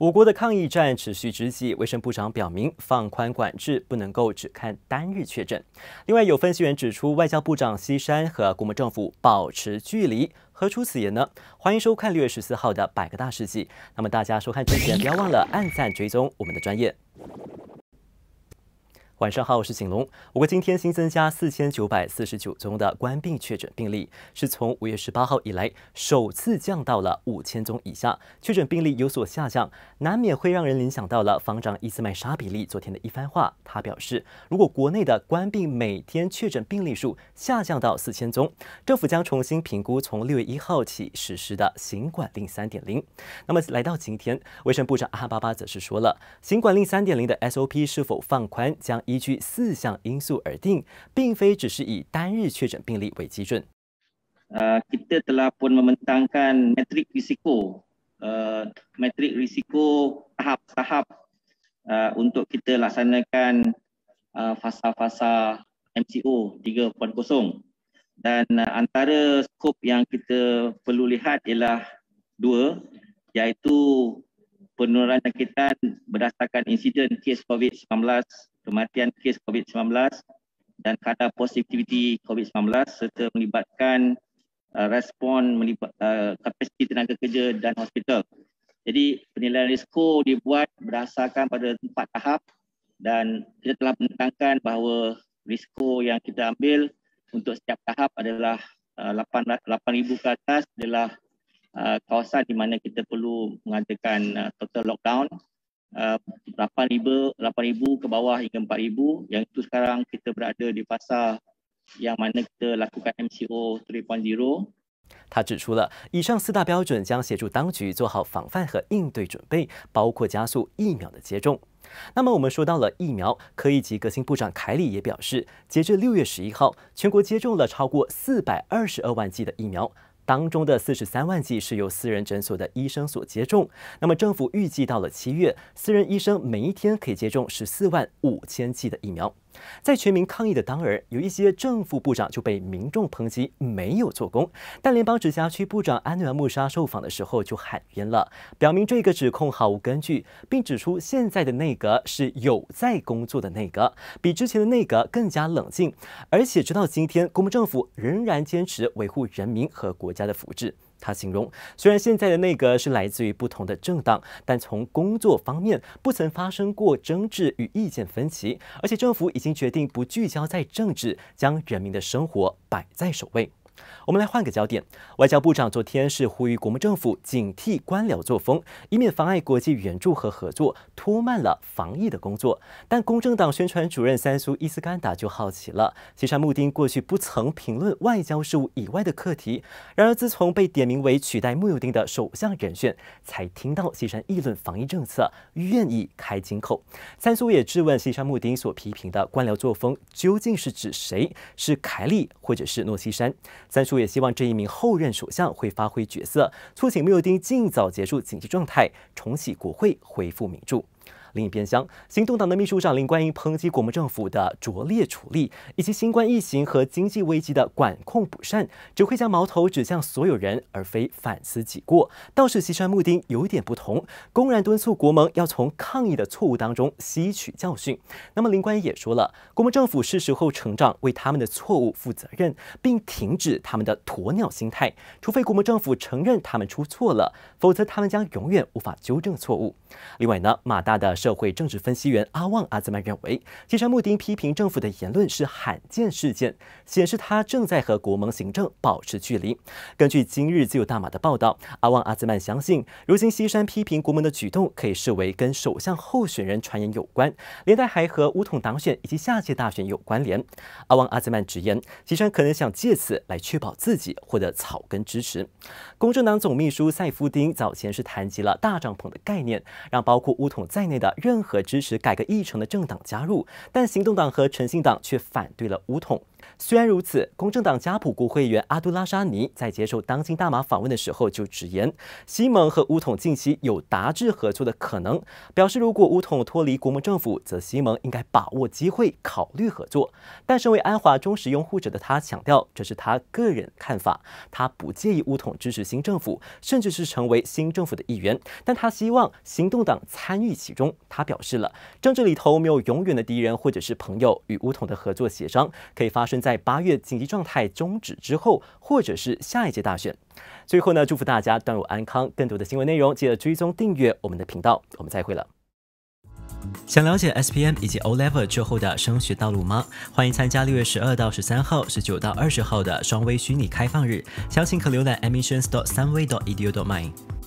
我国的抗疫战持续之际，卫生部长表明放宽管制不能够只看单日确诊。另外，有分析员指出，外交部长西山和国民政府保持距离，何出此言呢？欢迎收看六月十四号的百个大事记。那么，大家收看之前，不要忘了按赞追踪我们的专业。晚上好，我是景龙。我国今天新增加四千九百四十九宗的冠病确诊病例，是从五月十八号以来首次降到了五千宗以下。确诊病例有所下降，难免会让人联想到了防长伊斯麦沙比利昨天的一番话。他表示，如果国内的冠病每天确诊病例数下降到四千宗，政府将重新评估从六月一号起实施的新冠令三点零。那么，来到今天，卫生部长阿巴巴则是说了，新冠令三点零的 SOP 是否放宽将。依据四项因素而定，并非只是以单日确诊病例为基准。呃、uh,，kita telah pun membentangkan metrik risiko, metrik risiko tahap-tahap untuk kita laksanakan fasa-fasa MCO 3.0 dan uh, antara skop yang kita perlu lihat ialah dua iaitu penurunan jangkitan berdasarkan insiden kes COVID-19 kematian kes COVID-19 dan kadar positiviti COVID-19 serta melibatkan uh, respon melibat, uh, kapasiti tenaga kerja dan hospital. Jadi penilaian risiko dibuat berdasarkan pada empat tahap dan kita telah menentangkan bahawa risiko yang kita ambil untuk setiap tahap adalah uh, 8,000 ke atas adalah uh, kawasan di mana kita perlu mengadakan uh, total lockdown 他指出了以上四大标准将协助当局做好防范和应对准备，包括加速疫苗的接种。那么我们说到了疫苗，科技及革新部长凯里也表示，截至六月十一号，全国接种了超过四百二十二万剂的疫苗。当中的四十三万剂是由私人诊所的医生所接种。那么，政府预计到了七月，私人医生每一天可以接种十四万五千剂的疫苗。在全民抗议的当日，有一些政府部长就被民众抨击没有做工，但联邦直辖区部长安努尔穆沙受访的时候就喊冤了，表明这个指控毫无根据，并指出现在的内阁是有在工作的内阁，比之前的内阁更加冷静，而且直到今天，国民政府仍然坚持维护人民和国家的福祉。他形容，虽然现在的内阁是来自于不同的政党，但从工作方面不曾发生过争执与意见分歧，而且政府已经决定不聚焦在政治，将人民的生活摆在首位。我们来换个焦点。外交部长昨天是呼吁国民政府警惕官僚作风，以免妨碍国际援助和合作，拖慢了防疫的工作。但公正党宣传主任三苏伊斯干达就好奇了：西山穆丁过去不曾评论外交事务以外的课题，然而自从被点名为取代穆尤丁的首相人选，才听到西山议论防疫政策，愿意开金口。三苏也质问西山穆丁所批评的官僚作风究竟是指谁？是凯利，或者是诺西山？三叔也希望这一名后任首相会发挥角色，促请穆丁尽早结束紧急状态，重启国会，恢复民主。另一边厢，行动党的秘书长林冠英抨击国民政府的拙劣处理，以及新冠疫情和经济危机的管控不善，只会将矛头指向所有人，而非反思己过。倒是西川木丁有点不同，公然敦促国盟要从抗疫的错误当中吸取教训。那么林冠英也说了，国盟政府是时候成长，为他们的错误负责任，并停止他们的鸵鸟心态。除非国盟政府承认他们出错了，否则他们将永远无法纠正错误。另外呢，马大的。社会政治分析员阿旺阿兹曼认为，西山穆丁批评政府的言论是罕见事件，显示他正在和国盟行政保持距离。根据今日自由大马的报道，阿旺阿兹曼相信，如今西山批评国盟的举动可以视为跟首相候选人传言有关，连带还和乌统党选以及下届大选有关联。阿旺阿兹曼直言，西山可能想借此来确保自己获得草根支持。公正党总秘书塞夫丁早前是谈及了大帐篷的概念，让包括乌统在内的。任何支持改革议程的政党加入，但行动党和诚信党却反对了武统。虽然如此，公正党加普国会议员阿杜拉沙尼在接受《当今大马》访问的时候就直言，西蒙和乌统近期有达志合作的可能。表示如果乌统脱离国盟政府，则西蒙应该把握机会考虑合作。但身为安华忠实拥护者的他强调，这是他个人看法，他不介意乌统支持新政府，甚至是成为新政府的一员。但他希望行动党参与其中。他表示了，政治里头没有永远的敌人或者是朋友，与乌统的合作协商可以发。正在八月紧急状态终止之后，或者是下一届大选。最后呢，祝福大家端午安康。更多的新闻内容，记得追踪订阅我们的频道。我们再会了。想了解 SPM 以及 O Level 之后的升学道路吗？欢迎参加六月十二到十三号、十九到二十号的双微虚拟开放日。详情可浏览 e m i s s i o n s d o t 三微 r e d o t e d u d o t m e